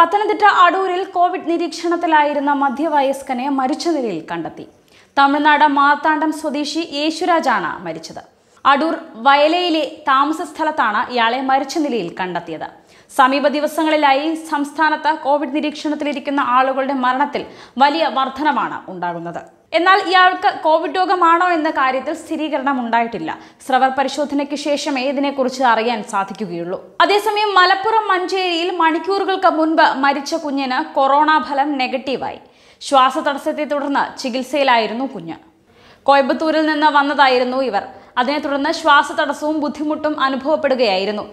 പത്തനംതിട്ട അടൂരിൽ കോവിഡ് നിരീക്ഷണത്തിലായിരുന്ന മധ്യവയസ്കനെ മരിച്ച നിലയിൽ കണ്ടെത്തി തമിഴ്നാട് മാർത്താണ്ഡം സ്വദേശി യേശുരാജാണ് മരിച്ചത് അടൂർ വയലയിലെ താമസ സ്ഥലത്താണ് ഇയാളെ മരിച്ച നിലയിൽ കണ്ടെത്തിയത് സമീപ ദിവസങ്ങളിലായി സംസ്ഥാനത്ത് കോവിഡ് നിരീക്ഷണത്തിലിരിക്കുന്ന ആളുകളുടെ മരണത്തിൽ വലിയ വർധനമാണ് ഉണ്ടാകുന്നത് എന്നാൽ ഇയാൾക്ക് കോവിഡ് രോഗമാണോ എന്ന കാര്യത്തിൽ സ്ഥിരീകരണം ഉണ്ടായിട്ടില്ല സ്രവർ പരിശോധനയ്ക്ക് ശേഷമേ ഇതിനെക്കുറിച്ച് അറിയാൻ സാധിക്കുകയുള്ളൂ അതേസമയം മലപ്പുറം മഞ്ചേരിയിൽ മണിക്കൂറുകൾക്ക് മുൻപ് മരിച്ച കുഞ്ഞിന് കൊറോണ ഫലം നെഗറ്റീവായി ശ്വാസതടസ്സത്തെ തുടർന്ന് ചികിത്സയിലായിരുന്നു കുഞ്ഞ് കോയമ്പത്തൂരിൽ നിന്ന് വന്നതായിരുന്നു ഇവർ അതിനെ തുടർന്ന് ശ്വാസതടസ്സവും ബുദ്ധിമുട്ടും അനുഭവപ്പെടുകയായിരുന്നു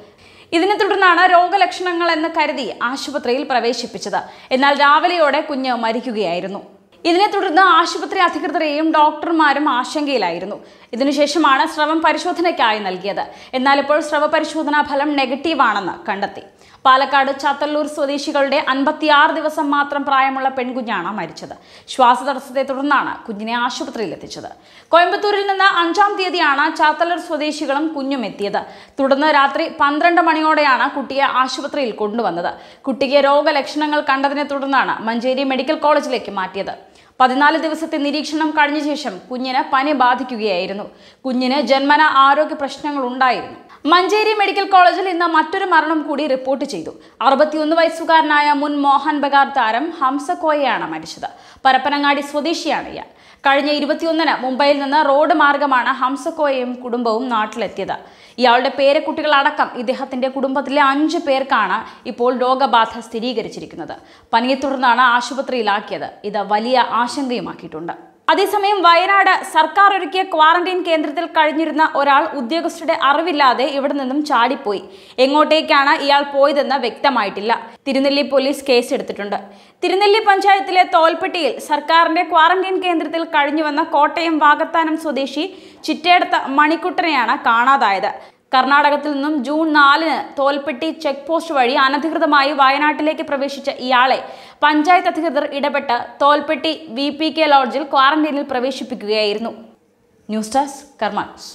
ഇതിനെ തുടർന്നാണ് രോഗലക്ഷണങ്ങൾ എന്ന് കരുതി ആശുപത്രിയിൽ പ്രവേശിപ്പിച്ചത് എന്നാൽ രാവിലെയോടെ കുഞ്ഞ് മരിക്കുകയായിരുന്നു ഇതിനെ തുടർന്ന് ആശുപത്രി അധികൃതരെയും ഡോക്ടർമാരും ആശങ്കയിലായിരുന്നു ഇതിനുശേഷമാണ് സ്രവം പരിശോധനയ്ക്കായി നൽകിയത് എന്നാൽ ഇപ്പോൾ സ്രവ പരിശോധനാ ഫലം നെഗറ്റീവാണെന്ന് കണ്ടെത്തി പാലക്കാട് ചാത്തല്ലൂർ സ്വദേശികളുടെ അൻപത്തിയാറ് ദിവസം മാത്രം പ്രായമുള്ള പെൺകുഞ്ഞാണ് മരിച്ചത് ശ്വാസതടസ്സത്തെ തുടർന്നാണ് കുഞ്ഞിനെ ആശുപത്രിയിൽ എത്തിച്ചത് കോയമ്പത്തൂരിൽ നിന്ന് അഞ്ചാം തീയതിയാണ് ചാത്തല്ലൂർ സ്വദേശികളും കുഞ്ഞും എത്തിയത് തുടർന്ന് രാത്രി പന്ത്രണ്ട് മണിയോടെയാണ് കുട്ടിയെ ആശുപത്രിയിൽ കൊണ്ടുവന്നത് കുട്ടിക്ക് രോഗലക്ഷണങ്ങൾ കണ്ടതിനെ തുടർന്നാണ് മഞ്ചേരി മെഡിക്കൽ കോളേജിലേക്ക് മാറ്റിയത് പതിനാല് ദിവസത്തെ നിരീക്ഷണം കഴിഞ്ഞ ശേഷം കുഞ്ഞിന് പനി ബാധിക്കുകയായിരുന്നു കുഞ്ഞിന് ജന്മന ആരോഗ്യ പ്രശ്നങ്ങൾ ഉണ്ടായിരുന്നു മഞ്ചേരി മെഡിക്കൽ കോളേജിൽ ഇന്ന് മറ്റൊരു മരണം കൂടി റിപ്പോർട്ട് ചെയ്തു അറുപത്തിയൊന്ന് വയസ്സുകാരനായ മുൻ മോഹൻ ബഗാർ താരം ഹംസക്കോയയാണ് മരിച്ചത് പരപ്പനങ്ങാടി സ്വദേശിയാണ് ഇയാൾ കഴിഞ്ഞ ഇരുപത്തിയൊന്നിന് മുംബൈയിൽ നിന്ന് റോഡ് മാർഗമാണ് ഹംസക്കോയയും കുടുംബവും നാട്ടിലെത്തിയത് ഇയാളുടെ പേരക്കുട്ടികളടക്കം ഇദ്ദേഹത്തിന്റെ കുടുംബത്തിലെ അഞ്ച് പേർക്കാണ് ഇപ്പോൾ രോഗബാധ സ്ഥിരീകരിച്ചിരിക്കുന്നത് പനിയെ തുടർന്നാണ് ആശുപത്രിയിലാക്കിയത് ഇത് വലിയ ആശങ്കയുമാക്കിയിട്ടുണ്ട് അതേസമയം വയനാട് സർക്കാർ ഒരുക്കിയ ക്വാറന്റൈൻ കേന്ദ്രത്തിൽ കഴിഞ്ഞിരുന്ന ഒരാൾ ഉദ്യോഗസ്ഥരുടെ അറിവില്ലാതെ ഇവിടെ നിന്നും ചാടിപ്പോയി എങ്ങോട്ടേക്കാണ് ഇയാൾ പോയതെന്ന് വ്യക്തമായിട്ടില്ല തിരുനെല്ലി പോലീസ് കേസെടുത്തിട്ടുണ്ട് തിരുനെല്ലി പഞ്ചായത്തിലെ തോൽപ്പെട്ടിയിൽ സർക്കാരിന്റെ ക്വാറന്റൈൻ കേന്ദ്രത്തിൽ കഴിഞ്ഞുവന്ന കോട്ടയം വാകത്താനം സ്വദേശി ചിറ്റേടത്ത് മണിക്കുട്ടനെയാണ് കാണാതായത് കർണാടകത്തിൽ നിന്നും ജൂൺ നാലിന് തോൽപ്പെട്ടി ചെക്ക് പോസ്റ്റ് വഴി അനധികൃതമായി വയനാട്ടിലേക്ക് പ്രവേശിച്ച ഇയാളെ പഞ്ചായത്ത് അധികൃതർ ഇടപെട്ട് തോൽപ്പെട്ടി വി പി കെ ലോഡ്ജിൽ ക്വാറന്റൈനിൽ പ്രവേശിപ്പിക്കുകയായിരുന്നു ന്യൂസ് ഡെസ്ക് കർമാൻസ്